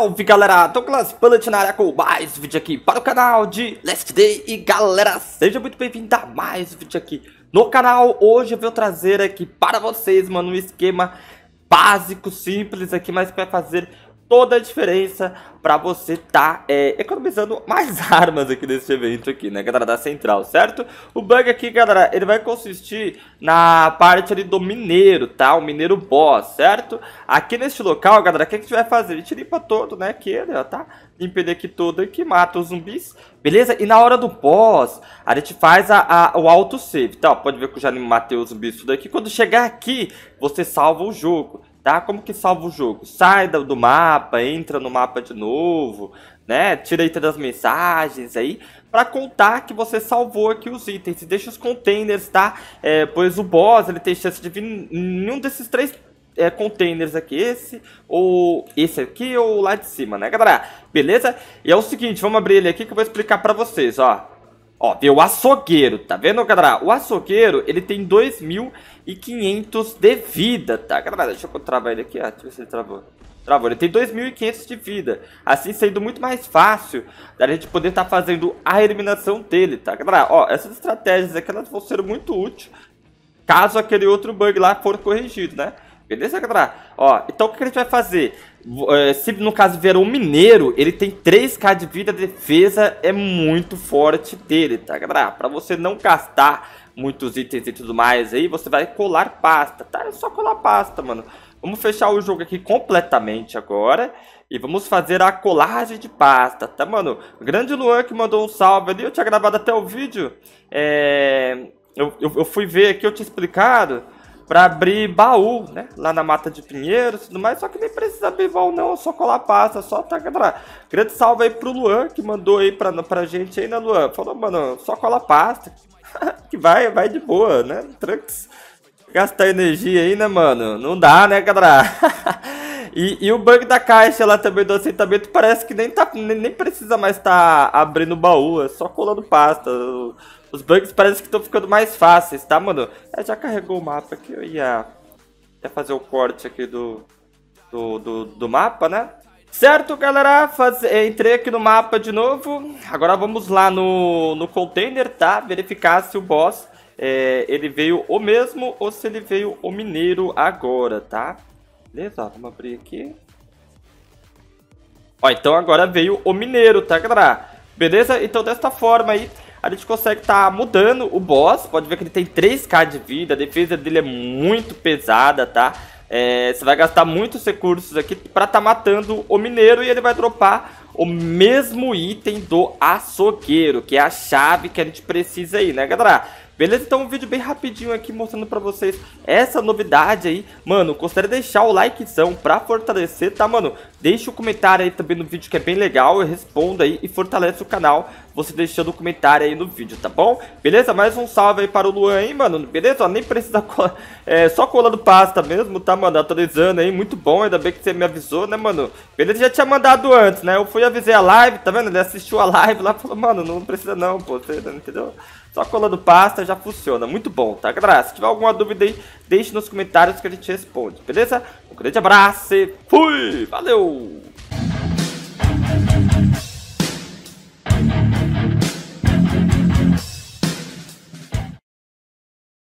Salve galera, tô Classpullet na área com mais vídeo aqui para o canal de Last Day E galera, seja muito bem-vindo a mais vídeo aqui no canal Hoje eu vou trazer aqui para vocês, mano, um esquema básico, simples aqui Mas que vai fazer toda a diferença para você tá é, economizando mais armas aqui nesse evento aqui, né, galera, da central, certo? O bug aqui, galera, ele vai consistir na parte ali do mineiro, tá? O mineiro boss, certo? Aqui neste local, galera, o que a gente vai fazer? A gente limpa todo, né, aqui, né, ó, tá? impedir aqui todo aqui, mata os zumbis, beleza? E na hora do boss, a gente faz a, a, o save tá? pode ver que eu já matei os zumbis tudo aqui. Quando chegar aqui, você salva o jogo tá? Como que salva o jogo? Sai do mapa, entra no mapa de novo, né? Tira aí todas as mensagens aí para contar que você salvou aqui os itens. E deixa os containers, tá? É, pois o boss ele tem chance de vir em nenhum desses três é, containers aqui, esse, ou esse aqui, ou lá de cima, né, galera? Beleza? E é o seguinte, vamos abrir ele aqui que eu vou explicar para vocês, ó. Ó, tem o açougueiro, tá vendo, galera? O açougueiro, ele tem 2.500 de vida, tá, galera? Deixa eu travar ele aqui, ó. Deixa eu ver se ele travou. Travou, ele tem 2.500 de vida. Assim, sendo muito mais fácil da gente poder estar tá fazendo a eliminação dele, tá, galera? Ó, essas estratégias aqui, elas vão ser muito úteis caso aquele outro bug lá for corrigido, né? Beleza, galera? Ó, então o que a gente vai fazer? Eh, se no caso vier um mineiro, ele tem 3k de vida, defesa é muito forte dele, tá, galera? Pra você não gastar muitos itens e tudo mais aí, você vai colar pasta, tá? É só colar pasta, mano. Vamos fechar o jogo aqui completamente agora e vamos fazer a colagem de pasta, tá, mano? O grande Luan que mandou um salve ali, eu tinha gravado até o vídeo, é... Eu, eu, eu fui ver aqui, eu tinha explicado para abrir baú, né? Lá na Mata de Pinheiros e tudo mais. Só que nem precisa abrir baú, não. É só colar pasta, só tá. Grande salve aí pro Luan, que mandou aí pra, pra gente aí, né, Luan? Falou, mano, só cola pasta. que vai, vai de boa, né? Trunks. Gastar energia aí, né, mano? Não dá, né, galera? E, e o bug da caixa lá também do assentamento parece que nem, tá, nem, nem precisa mais estar tá abrindo baú, é só colando pasta. Os bugs parecem que estão ficando mais fáceis, tá, mano? É, já carregou o mapa aqui, eu ia, ia fazer o corte aqui do, do, do, do mapa, né? Certo, galera, faz... entrei aqui no mapa de novo, agora vamos lá no, no container, tá? Verificar se o boss, é, ele veio o mesmo ou se ele veio o mineiro agora, tá? Beleza, vamos abrir aqui. Ó, então agora veio o mineiro, tá, galera? Beleza? Então desta forma aí, a gente consegue tá mudando o boss. Pode ver que ele tem 3k de vida, a defesa dele é muito pesada, tá? É, você vai gastar muitos recursos aqui pra tá matando o mineiro e ele vai dropar o mesmo item do açougueiro, que é a chave que a gente precisa aí, né, galera? Beleza? Então um vídeo bem rapidinho aqui mostrando pra vocês essa novidade aí. Mano, gostaria de deixar o likezão pra fortalecer, tá, mano? Deixa o comentário aí também no vídeo que é bem legal, eu respondo aí e fortalece o canal você deixando o um comentário aí no vídeo, tá bom? Beleza? Mais um salve aí para o Luan aí, mano, beleza? Ó, nem precisa colar, é, só colando pasta mesmo, tá, mano? Atualizando aí, muito bom, ainda bem que você me avisou, né, mano? Beleza? Já tinha mandado antes, né? Eu fui avisei a live, tá vendo? Ele assistiu a live lá e falou, mano, não precisa não, pô, você, entendeu? Só colando pasta já funciona. Muito bom, tá, galera? Se tiver alguma dúvida aí, deixe nos comentários que a gente responde, beleza? Um grande abraço e fui! Valeu!